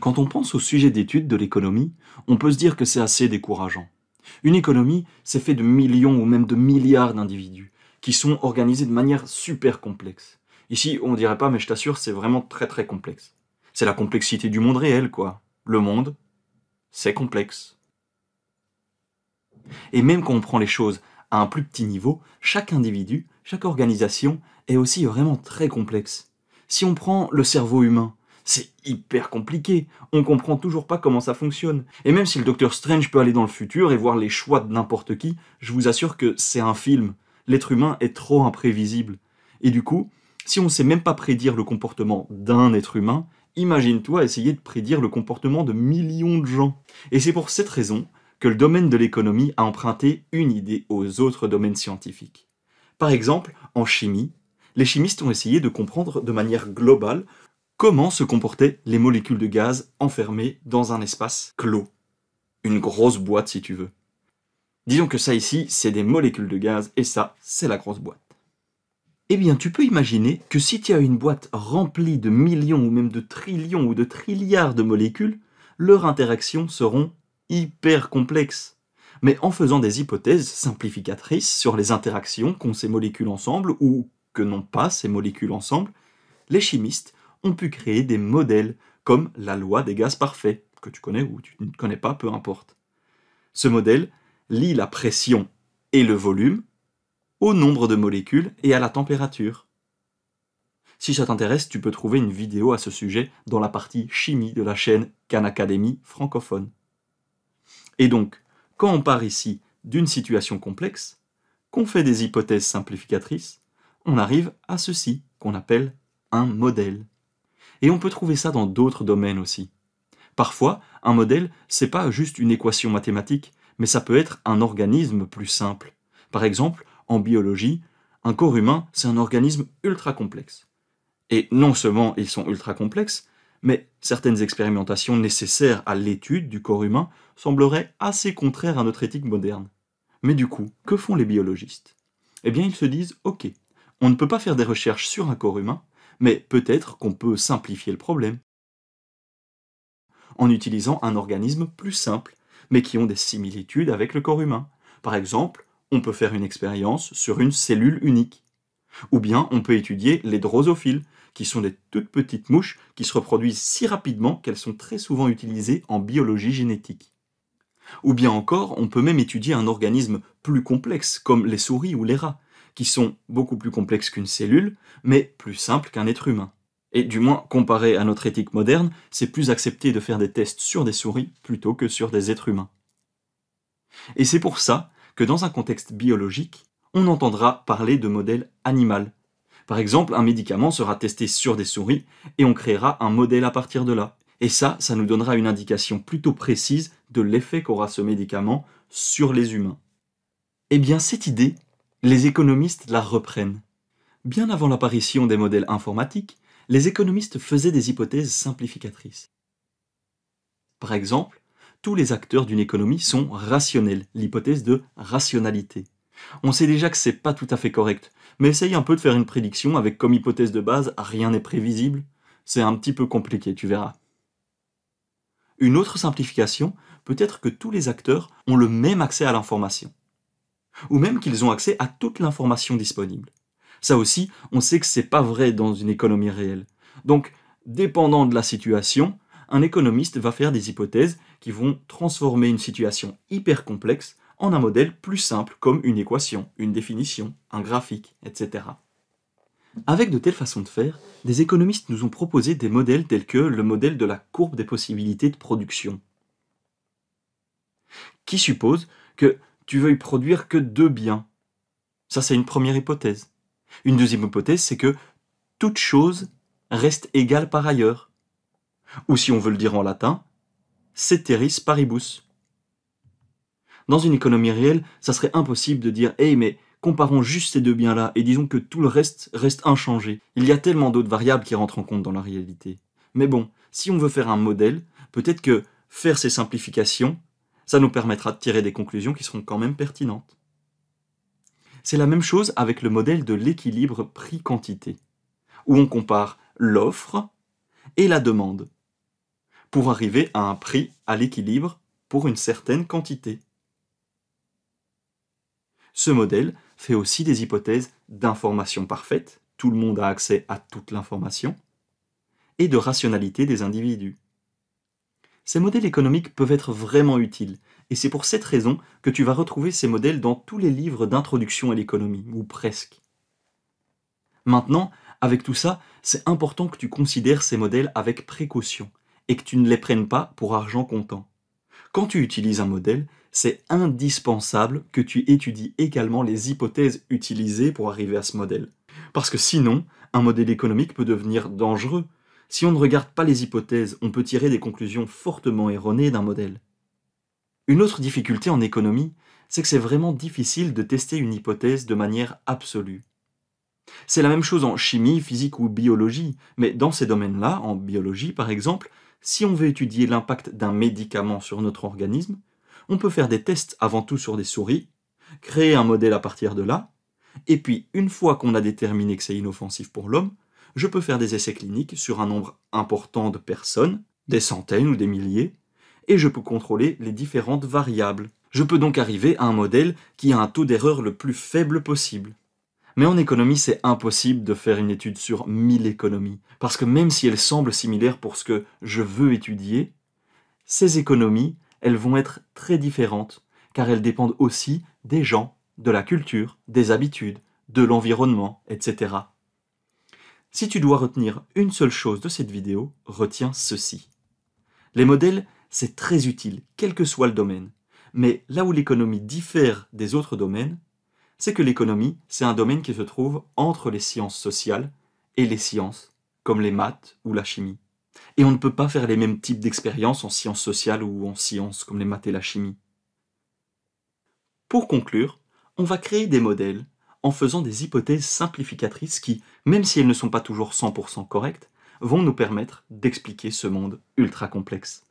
Quand on pense au sujet d'étude de l'économie, on peut se dire que c'est assez décourageant. Une économie, c'est fait de millions ou même de milliards d'individus qui sont organisés de manière super complexe. Ici, on ne dirait pas, mais je t'assure, c'est vraiment très très complexe. C'est la complexité du monde réel, quoi. Le monde, c'est complexe. Et même quand on prend les choses à un plus petit niveau, chaque individu, chaque organisation est aussi vraiment très complexe. Si on prend le cerveau humain, c'est hyper compliqué. On comprend toujours pas comment ça fonctionne. Et même si le Docteur Strange peut aller dans le futur et voir les choix de n'importe qui, je vous assure que c'est un film. L'être humain est trop imprévisible. Et du coup, si on sait même pas prédire le comportement d'un être humain, imagine-toi essayer de prédire le comportement de millions de gens. Et c'est pour cette raison que le domaine de l'économie a emprunté une idée aux autres domaines scientifiques. Par exemple, en chimie, les chimistes ont essayé de comprendre de manière globale comment se comportaient les molécules de gaz enfermées dans un espace clos. Une grosse boîte si tu veux. Disons que ça ici, c'est des molécules de gaz et ça, c'est la grosse boîte. Eh bien, tu peux imaginer que si tu as une boîte remplie de millions ou même de trillions ou de trilliards de molécules, leurs interactions seront hyper complexes. Mais en faisant des hypothèses simplificatrices sur les interactions qu'ont ces molécules ensemble ou que n'ont pas ces molécules ensemble, les chimistes ont pu créer des modèles, comme la loi des gaz parfaits, que tu connais ou tu ne connais pas, peu importe. Ce modèle lie la pression et le volume au nombre de molécules et à la température. Si ça t'intéresse, tu peux trouver une vidéo à ce sujet dans la partie chimie de la chaîne Khan Academy francophone. Et donc, quand on part ici d'une situation complexe, qu'on fait des hypothèses simplificatrices, on arrive à ceci qu'on appelle un modèle. Et on peut trouver ça dans d'autres domaines aussi. Parfois, un modèle, c'est pas juste une équation mathématique, mais ça peut être un organisme plus simple. Par exemple, en biologie, un corps humain, c'est un organisme ultra complexe. Et non seulement ils sont ultra complexes, mais certaines expérimentations nécessaires à l'étude du corps humain sembleraient assez contraires à notre éthique moderne. Mais du coup, que font les biologistes Eh bien, ils se disent, ok, on ne peut pas faire des recherches sur un corps humain, mais peut-être qu'on peut simplifier le problème en utilisant un organisme plus simple, mais qui ont des similitudes avec le corps humain. Par exemple, on peut faire une expérience sur une cellule unique. Ou bien on peut étudier les drosophiles, qui sont des toutes petites mouches qui se reproduisent si rapidement qu'elles sont très souvent utilisées en biologie génétique. Ou bien encore, on peut même étudier un organisme plus complexe, comme les souris ou les rats, qui sont beaucoup plus complexes qu'une cellule, mais plus simples qu'un être humain. Et du moins, comparé à notre éthique moderne, c'est plus accepté de faire des tests sur des souris plutôt que sur des êtres humains. Et c'est pour ça que dans un contexte biologique, on entendra parler de modèle animal. Par exemple, un médicament sera testé sur des souris et on créera un modèle à partir de là. Et ça, ça nous donnera une indication plutôt précise de l'effet qu'aura ce médicament sur les humains. Eh bien, cette idée, les économistes la reprennent. Bien avant l'apparition des modèles informatiques, les économistes faisaient des hypothèses simplificatrices. Par exemple, tous les acteurs d'une économie sont rationnels, l'hypothèse de rationalité. On sait déjà que c'est pas tout à fait correct, mais essaye un peu de faire une prédiction avec comme hypothèse de base rien n'est prévisible. C'est un petit peu compliqué, tu verras. Une autre simplification peut être que tous les acteurs ont le même accès à l'information ou même qu'ils ont accès à toute l'information disponible. Ça aussi, on sait que c'est pas vrai dans une économie réelle. Donc, dépendant de la situation, un économiste va faire des hypothèses qui vont transformer une situation hyper complexe en un modèle plus simple comme une équation, une définition, un graphique, etc. Avec de telles façons de faire, des économistes nous ont proposé des modèles tels que le modèle de la courbe des possibilités de production, qui suppose que tu veuilles produire que deux biens. Ça, c'est une première hypothèse. Une deuxième hypothèse, c'est que toute chose reste égale par ailleurs. Ou si on veut le dire en latin, ceteris paribus. Dans une économie réelle, ça serait impossible de dire Hé, mais comparons juste ces deux biens-là et disons que tout le reste reste inchangé. Il y a tellement d'autres variables qui rentrent en compte dans la réalité. Mais bon, si on veut faire un modèle, peut-être que faire ces simplifications, ça nous permettra de tirer des conclusions qui seront quand même pertinentes. C'est la même chose avec le modèle de l'équilibre prix-quantité, où on compare l'offre et la demande, pour arriver à un prix à l'équilibre pour une certaine quantité. Ce modèle fait aussi des hypothèses d'information parfaite, tout le monde a accès à toute l'information, et de rationalité des individus ces modèles économiques peuvent être vraiment utiles, et c'est pour cette raison que tu vas retrouver ces modèles dans tous les livres d'introduction à l'économie, ou presque. Maintenant, avec tout ça, c'est important que tu considères ces modèles avec précaution, et que tu ne les prennes pas pour argent comptant. Quand tu utilises un modèle, c'est indispensable que tu étudies également les hypothèses utilisées pour arriver à ce modèle. Parce que sinon, un modèle économique peut devenir dangereux, si on ne regarde pas les hypothèses, on peut tirer des conclusions fortement erronées d'un modèle. Une autre difficulté en économie, c'est que c'est vraiment difficile de tester une hypothèse de manière absolue. C'est la même chose en chimie, physique ou biologie, mais dans ces domaines-là, en biologie par exemple, si on veut étudier l'impact d'un médicament sur notre organisme, on peut faire des tests avant tout sur des souris, créer un modèle à partir de là, et puis une fois qu'on a déterminé que c'est inoffensif pour l'homme, je peux faire des essais cliniques sur un nombre important de personnes, des centaines ou des milliers, et je peux contrôler les différentes variables. Je peux donc arriver à un modèle qui a un taux d'erreur le plus faible possible. Mais en économie, c'est impossible de faire une étude sur 1000 économies, parce que même si elles semblent similaires pour ce que je veux étudier, ces économies, elles vont être très différentes, car elles dépendent aussi des gens, de la culture, des habitudes, de l'environnement, etc. Si tu dois retenir une seule chose de cette vidéo, retiens ceci. Les modèles, c'est très utile, quel que soit le domaine. Mais là où l'économie diffère des autres domaines, c'est que l'économie, c'est un domaine qui se trouve entre les sciences sociales et les sciences, comme les maths ou la chimie. Et on ne peut pas faire les mêmes types d'expériences en sciences sociales ou en sciences comme les maths et la chimie. Pour conclure, on va créer des modèles en faisant des hypothèses simplificatrices qui, même si elles ne sont pas toujours 100% correctes, vont nous permettre d'expliquer ce monde ultra complexe.